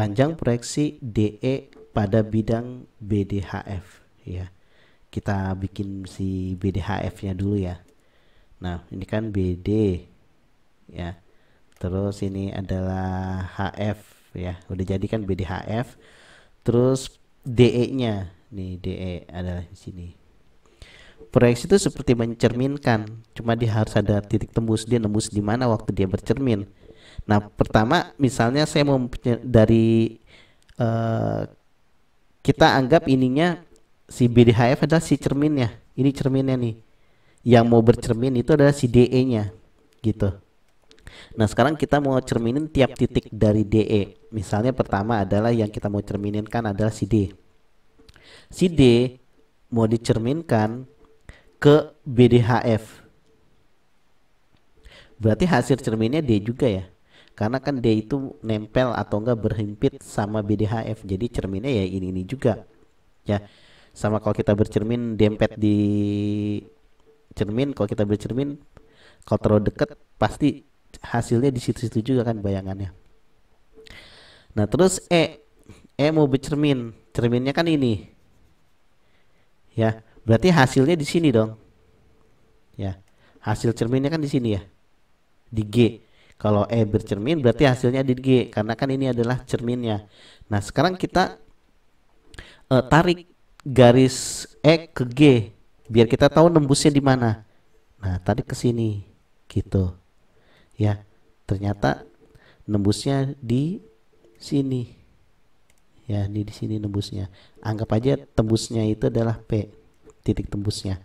panjang proyeksi DE pada bidang BDHF ya. Kita bikin si BDHF-nya dulu ya. Nah, ini kan BD ya. Terus ini adalah HF ya. Udah jadi kan BDHF. Terus DE-nya nih DE adalah di sini. Proyeksi itu seperti mencerminkan, cuma dia harus ada titik tembus, dia nembus di mana waktu dia bercermin. Nah, pertama misalnya saya mau dari uh, kita anggap ininya si BDHF adalah si cerminnya. Ini cerminnya nih. Yang mau bercermin itu adalah si DE-nya gitu. Nah, sekarang kita mau cerminin tiap titik dari DE. Misalnya pertama adalah yang kita mau cerminin kan adalah si D. Si D mau dicerminkan ke BDHF. Berarti hasil cerminnya D juga ya karena kan dia itu nempel atau enggak berhimpit sama BDHF jadi cerminnya ya ini ini juga ya sama kalau kita bercermin dempet di cermin kalau kita bercermin kalau terlalu deket pasti hasilnya di situ-situ juga kan bayangannya nah terus E E mau bercermin cerminnya kan ini ya berarti hasilnya di sini dong ya hasil cerminnya kan di sini ya di G kalau E bercermin berarti hasilnya di G karena kan ini adalah cerminnya. Nah, sekarang kita uh, tarik garis E ke G biar kita tahu nembusnya di mana. Nah, tarik ke sini gitu. Ya, ternyata nembusnya di sini. Ya, ini di sini nembusnya. Anggap aja tembusnya itu adalah P, titik tembusnya.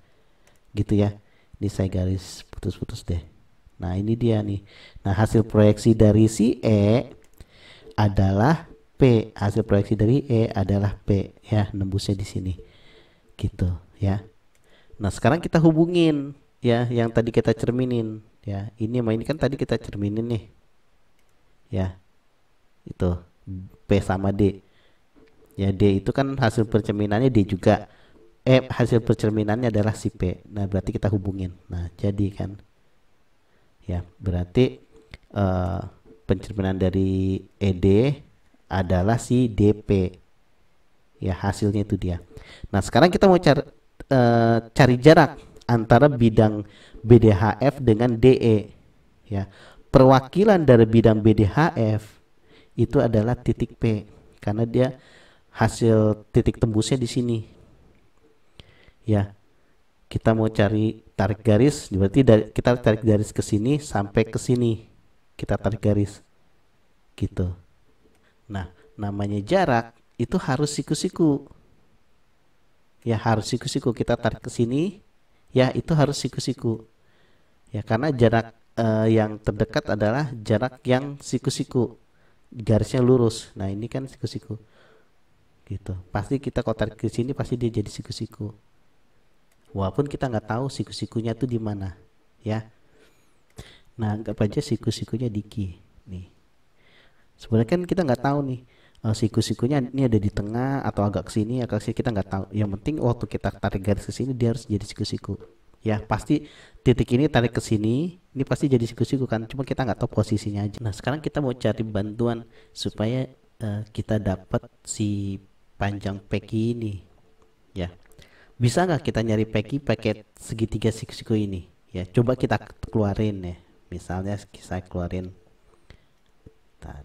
Gitu ya. Ini saya garis putus-putus deh. Nah, ini dia nih. Nah, hasil proyeksi dari si E adalah P. Hasil proyeksi dari E adalah P ya, nembusnya di sini. Gitu, ya. Nah, sekarang kita hubungin ya yang tadi kita cerminin ya. Ini sama ini kan tadi kita cerminin nih. Ya. Itu P sama D. Ya, D itu kan hasil percerminannya D juga. E hasil percerminannya adalah si P. Nah, berarti kita hubungin. Nah, jadi kan ya berarti uh, eh, pencerminan dari ED adalah si DP ya hasilnya itu dia nah sekarang kita mau cari uh, eh, cari jarak antara bidang BDHF dengan DE ya perwakilan dari bidang BDHF itu adalah titik P karena dia hasil titik tembusnya di sini ya kita mau cari tarik garis berarti dari kita tarik garis ke sini sampai ke sini kita tarik garis gitu nah namanya jarak itu harus siku-siku ya harus siku-siku kita tarik ke sini ya itu harus siku-siku ya karena jarak eh, yang terdekat adalah jarak yang siku-siku garisnya lurus nah ini kan siku-siku gitu pasti kita kalau tarik ke sini pasti dia jadi siku-siku walaupun kita nggak tahu siku-sikunya tuh di mana ya nah nggak aja siku-sikunya di ki nih sebenarnya kan kita nggak tahu nih eh, siku-sikunya ini ada di tengah atau agak ke sini agak sini kita nggak tahu yang penting waktu kita tarik garis ke sini dia harus jadi siku-siku ya pasti titik ini tarik ke sini ini pasti jadi siku-siku kan cuma kita nggak tahu posisinya aja nah sekarang kita mau cari bantuan supaya uh, kita dapat si panjang peki ini ya bisa nggak kita nyari peki paket segitiga siku-siku ini ya coba kita keluarin ya misalnya saya keluarin Bentar.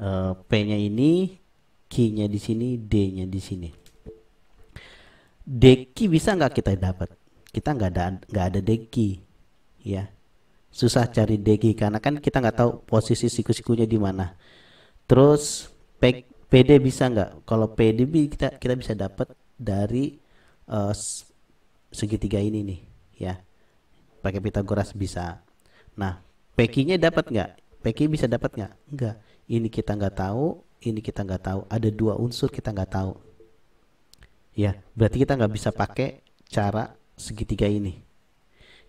Uh, P-nya ini Q-nya di sini D-nya di sini deki bisa nggak kita dapat kita nggak ada nggak ada deki ya susah cari deki karena kan kita nggak tahu posisi siku-sikunya di mana terus peki PD bisa nggak? Kalau PD kita kita bisa dapat dari uh, segitiga ini nih, ya. Pakai Pitagoras bisa. Nah, PQ-nya dapat nggak? PQ bisa dapat nggak? Nggak. Ini kita nggak tahu, ini kita nggak tahu. Ada dua unsur kita nggak tahu. Ya, berarti kita nggak bisa pakai cara segitiga ini.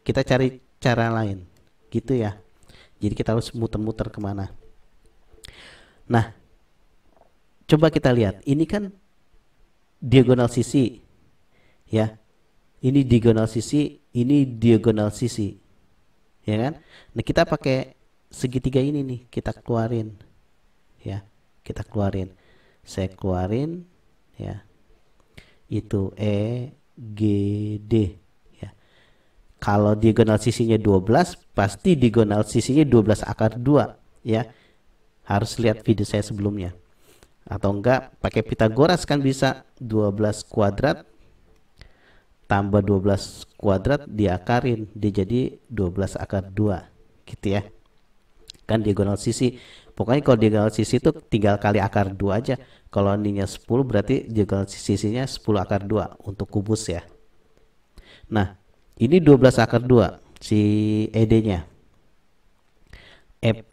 Kita cari cara lain, gitu ya. Jadi kita harus muter-muter kemana. Nah, Coba kita lihat, ini kan diagonal sisi, ya. Ini diagonal sisi, ini diagonal sisi, ya kan? Nah kita pakai segitiga ini nih, kita keluarin, ya. Kita keluarin, saya keluarin, ya. Itu E G D, ya. Kalau diagonal sisinya 12, pasti diagonal sisinya 12 akar 2, ya. Harus lihat video saya sebelumnya atau enggak pakai Pitagoras kan bisa 12 kuadrat tambah 12 kuadrat diakarin dia jadi 12 akar 2 gitu ya kan diagonal sisi pokoknya kalau diagonal sisi itu tinggal kali akar 2 aja kalau ininya 10 berarti diagonal sisinya 10 akar 2 untuk kubus ya nah ini 12 akar 2 si ED nya EP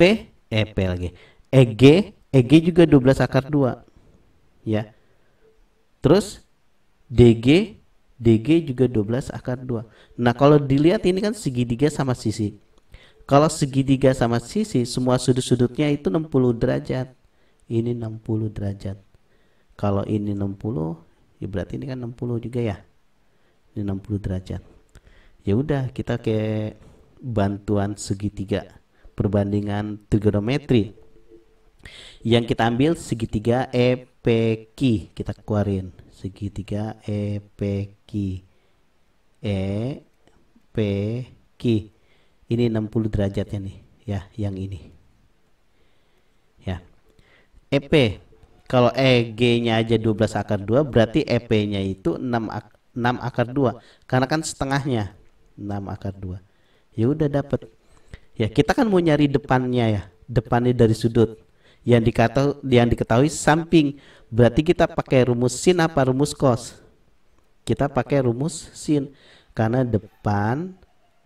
EP lagi EG EG juga 12 akar 2. Ya. Terus DG DG juga 12 akar 2. Nah, kalau dilihat ini kan segitiga sama sisi. Kalau segitiga sama sisi, semua sudut-sudutnya itu 60 derajat. Ini 60 derajat. Kalau ini 60, ya berarti ini kan 60 juga ya. Ini 60 derajat. Ya udah, kita ke bantuan segitiga perbandingan trigonometri yang kita ambil segitiga EPQ kita keluarin segitiga EPQ EPQ ini 60 derajatnya nih ya yang ini ya EP kalau EG-nya aja 12 akar 2 berarti EP-nya itu 6 ak 6 akar 2 karena kan setengahnya 6 akar 2 ya udah dapet ya kita kan mau nyari depannya ya depannya dari sudut yang dikata yang diketahui samping. Berarti kita pakai rumus sin apa rumus cos? Kita pakai rumus sin karena depan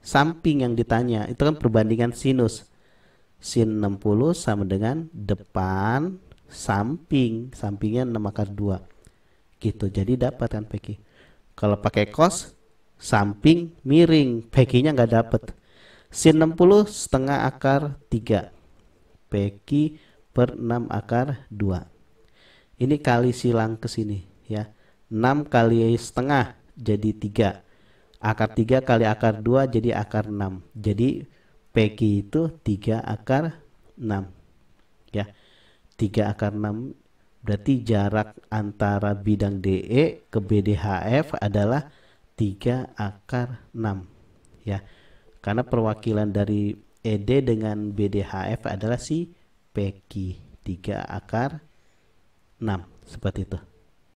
samping yang ditanya. Itu kan perbandingan sinus. Sin 60 sama dengan depan samping. Sampingnya 6 akar 2. Gitu. Jadi dapat kan Peki. Kalau pakai cos samping miring, Peki-nya nggak dapet Sin 60 setengah akar 3. Peki per 6 akar 2. Ini kali silang ke sini ya. 6 kali setengah jadi 3. Akar 3 kali akar 2 jadi akar 6. Jadi PQ itu 3 akar 6. Ya. 3 akar 6 berarti jarak antara bidang DE ke BDHF adalah 3 akar 6 ya. Karena perwakilan dari ED dengan BDHF adalah si PQ 3 akar 6 seperti itu